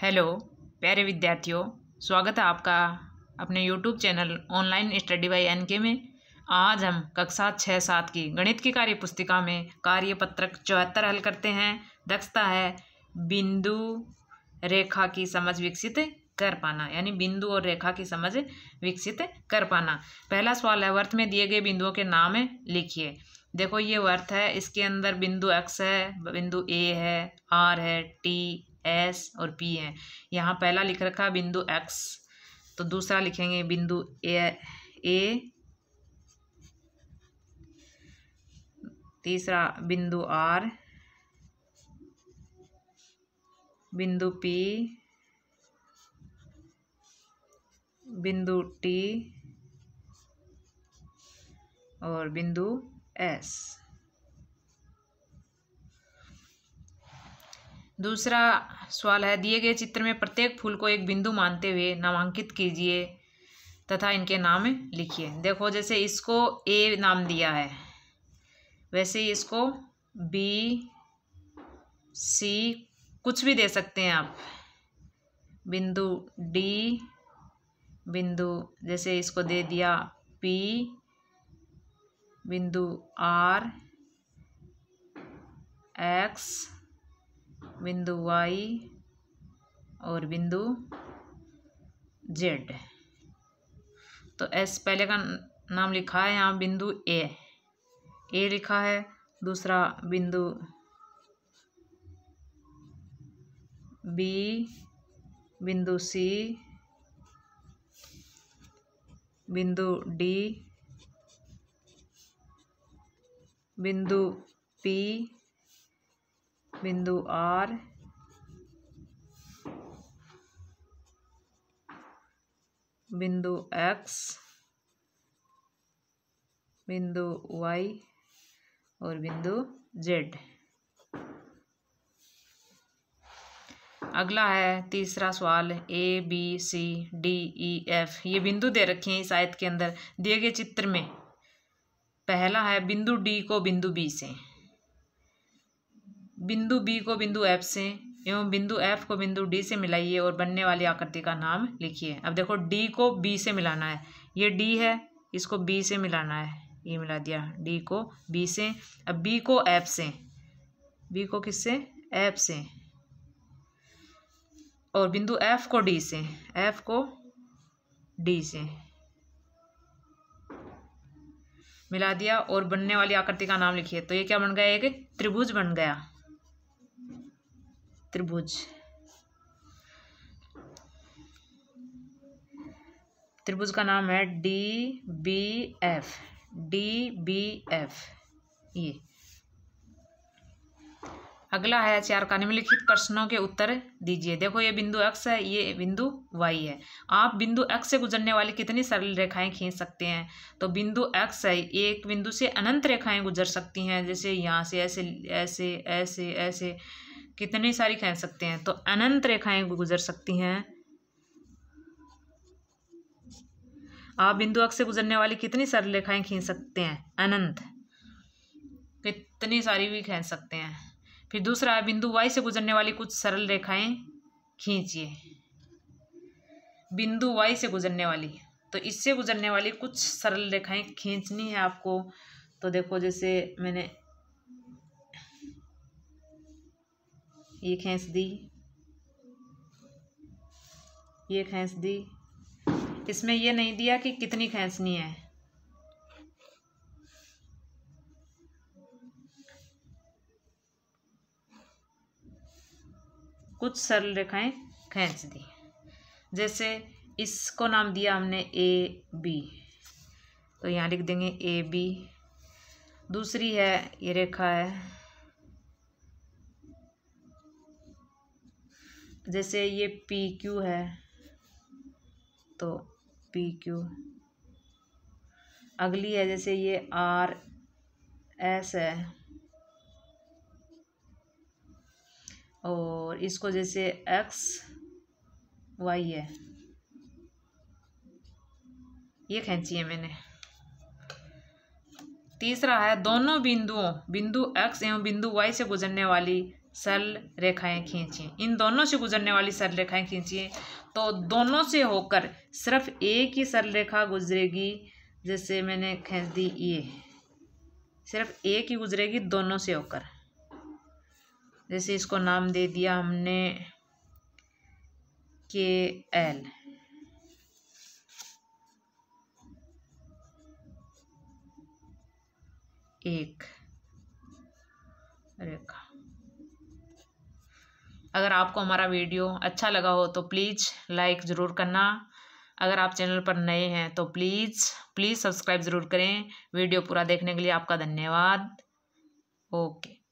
hello प्यारे विद्यार्थियों स्वागत है आपका अपने YouTube channel online study by N K में आज हम कक्षा छः सात की गणित की कार्य पुस्तिका में कार्य पत्रक चौहत्तर हल करते हैं दक्षता है बिंदु रेखा की समझ विकसित कर पाना यानी बिंदु और रेखा की समझ विकसित कर पाना पहला सवाल है वर्थ में दिए गए बिंदुओं के नाम लिखिए देखो ये वर्थ है इसके अंदर बिंदु एक्स है बिंदु ए है आर है टी एस और पी हैं यहाँ पहला लिख रखा है बिंदु एक्स तो दूसरा लिखेंगे बिंदु ए ए तीसरा बिंदु आर बिंदु पी बिंदु टी और बिंदु एस दूसरा सवाल है दिए गए चित्र में प्रत्येक फूल को एक बिंदु मानते हुए नामांकित कीजिए तथा इनके नाम लिखिए देखो जैसे इसको ए नाम दिया है वैसे ही इसको बी सी कुछ भी दे सकते हैं आप बिंदु डी बिंदु जैसे इसको दे दिया पी बिंदु आर एक्स बिंदु वाई और बिंदु जेड तो एस पहले का नाम लिखा है यहाँ बिंदु ए ए लिखा है दूसरा बिंदु बी बिंदु सी बिंदु डी बिंदु पी बिंदु आर बिंदु एक्स बिंदु वाई और बिंदु जेड अगला है तीसरा सवाल A B C D E F ये बिंदु दे रखे हैं इस आयत के अंदर दिए गए चित्र में पहला है बिंदु डी को बिंदु बी से बिंदु बी को बिंदु एफ से एवं बिंदु एफ को बिंदु डी से मिलाइए और बनने वाली आकृति का नाम लिखिए अब देखो डी को बी से मिलाना है ये डी है इसको बी से मिलाना है ये मिला दिया डी को बी से अब बी को एफ से बी को किससे एफ से और बिंदु एफ को डी से एफ को डी से मिला दिया और बनने वाली आकृति का नाम लिखिए तो ये क्या बन गया एक त्रिभुज बन गया त्रिभुज त्रिभुज का नाम है D B F D B F ये अगला है चार का निम्नलिखित प्रश्नों के उत्तर दीजिए देखो ये बिंदु एक्स है ये बिंदु वाई है आप बिंदु एक्स से गुजरने वाली कितनी सरल रेखाएं खींच सकते हैं तो बिंदु एक्स है एक बिंदु से अनंत रेखाएं गुजर सकती हैं जैसे यहाँ से ऐसे ऐसे ऐसे ऐसे कितनी सारी खेल सकते हैं तो अनंत रेखाएं गुजर सकती हैं आप बिंदु अक्ष से गुजरने वाली कितनी सारी रेखाएं खींच सकते हैं अनंत कितनी सारी भी खींच सकते हैं फिर दूसरा है बिंदु वाई से गुजरने वाली कुछ सरल रेखाएं खींचिए बिंदु वाई से गुजरने वाली तो इससे गुजरने वाली कुछ सरल रेखाएं खींचनी है आपको तो देखो जैसे मैंने ये खेस दी ये खेस दी इसमें ये नहीं दिया कि कितनी खेसनी है कुछ सरल रेखाएं खेच दी जैसे इसको नाम दिया हमने ए बी तो यहाँ लिख देंगे ए बी दूसरी है ये रेखा है जैसे ये पी क्यू है तो पी क्यू अगली है जैसे ये आर एस है और इसको जैसे एक्स वाई है ये खींची है मैंने तीसरा है दोनों बिंदुओं बिंदु एक्स एवं बिंदु वाई से गुजरने वाली सरल रेखाएं खींचिए इन दोनों से गुजरने वाली सरल रेखाएं खींचिए तो दोनों से होकर सिर्फ एक ही सरल रेखा गुजरेगी जैसे मैंने खींच दी ये सिर्फ एक ही गुजरेगी दोनों से होकर जैसे इसको नाम दे दिया हमने के एल एक रेखा अगर आपको हमारा वीडियो अच्छा लगा हो तो प्लीज़ लाइक ज़रूर करना अगर आप चैनल पर नए हैं तो प्लीज़ प्लीज़ सब्सक्राइब ज़रूर करें वीडियो पूरा देखने के लिए आपका धन्यवाद ओके